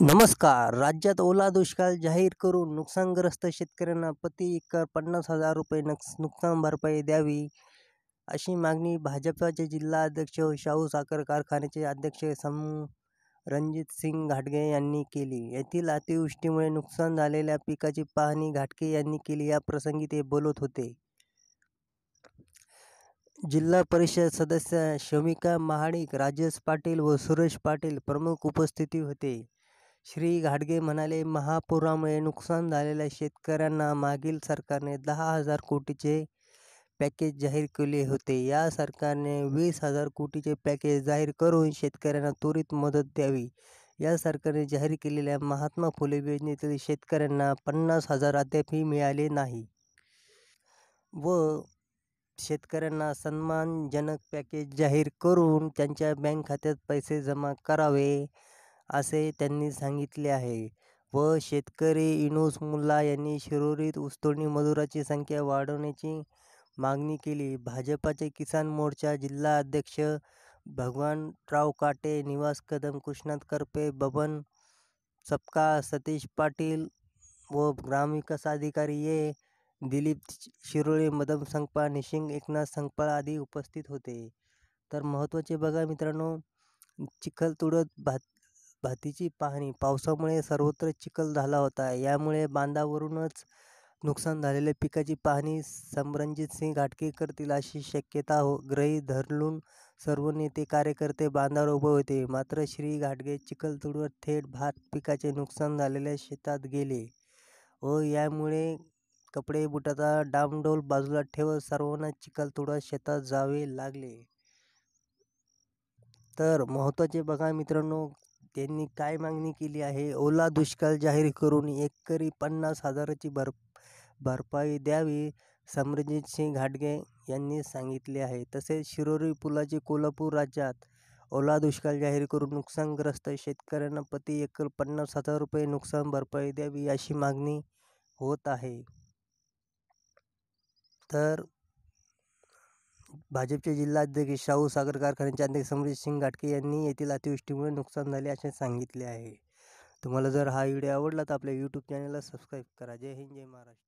नमस्कार राज्यात ओला दुष्काळ जाहीर करून नुकसानग्रस्त शेतकऱ्यांना प्रति एकर पन्नास हजार रुपये नुकसान भरपाई द्यावी अशी मागणी भाजपाचे अध्यक्ष शाहू साखर कारखान्याचे अध्यक्ष सम रणजित सिंग घाटगे यांनी केली येथील अतिवृष्टीमुळे नुकसान झालेल्या पिकाची पाहणी घाटगे यांनी केली या प्रसंगी ते बोलत होते जिल्हा परिषद सदस्य शमिका महाडिक राजेश पाटील व सुरेश पाटील प्रमुख उपस्थिती होते श्री घाटगे म्हणाले, महापुरामुळे नुकसान झालेल्या शेतकऱ्यांना मागील सरकारने दहा हजार कोटीचे पॅकेज जाहीर केले होते. या सरकारने वीस हजार कोटीचे पॅकेज जाहीर करून शेतकऱ्यांना त्वरित मदत द्यावी. या सरकारने जाहीर केलेल्या महात्मा फुले योजनेतील शेतकऱ्यांना पन्नास हजार अद्यापही मिळाले नाही. व शेतकऱ्यांना सन्मानजनक पॅकेज जाहीर करून त्यांच्या बँक खात्यात पैसे जमा करावे. असे त्यांनी सांगितले आहे व शेतकरी इनोस मुल्ला यांनी शिरोलीत ऊसतोडणी मजुराची संख्या वाढवण्याची मागणी केली भाजपाचे किसान मोर्चा जिल्हा अध्यक्ष भगवानराव काटे निवास कदम कृष्णात करपे बबन सपका सतीश पाटील व ग्रामविकास अधिकारी ये दिलीप शिरोळे मदम संगपाळ निशिंग एकनाथ संगपाळ आदी उपस्थित होते तर महत्त्वाचे बघा मित्रांनो चिखल तुडत भात भातीची पाहणी पावसामुळे सर्वत्र चिखल झाला होता यामुळे बांधावरूनच नुकसान झालेल्या पिकाची पाहणी सिंग घाटके करतील अशी शक्यता हो ग्रही धरलून सर्व नेते कार्यकर्ते बांधावर उभे होते मात्र श्री घाटगे चिखलतुडवर थेट भात पिकाचे नुकसान झालेल्या शेतात गेले व यामुळे कपडे बुटाचा डामडोल बाजूला ठेवत सर्वांना चिखलतुडा शेतात जावे लागले तर महत्त्वाचे बघा मित्रांनो त्यांनी काय मागणी केली आहे ओला दुष्काळ जाहीर करून एकरी पन्नास हजाराची भर भरपाई द्यावी सिंग घाटगे यांनी सांगितले आहे तसेच शिरोरी पुलाची कोल्हापूर राज्यात ओला दुष्काळ जाहीर करून नुकसानग्रस्त शेतकऱ्यांना प्रति एकर पन्नास हजार रुपये नुकसान भरपाई द्यावी अशी मागणी होत आहे तर भाजपचे जिल्हाध्यक्ष शाहू सागर कारखान्याचे अध्यक्ष सिंग घाटके यांनी येथील अतिवृष्टीमुळे नुकसान झाले असे सांगितले आहे तुम्हाला जर हा व्हिडिओ आवडला तर आपल्या यूट्यूब चॅनलला सबस्क्राईब करा जय हिंद जय महाराष्ट्र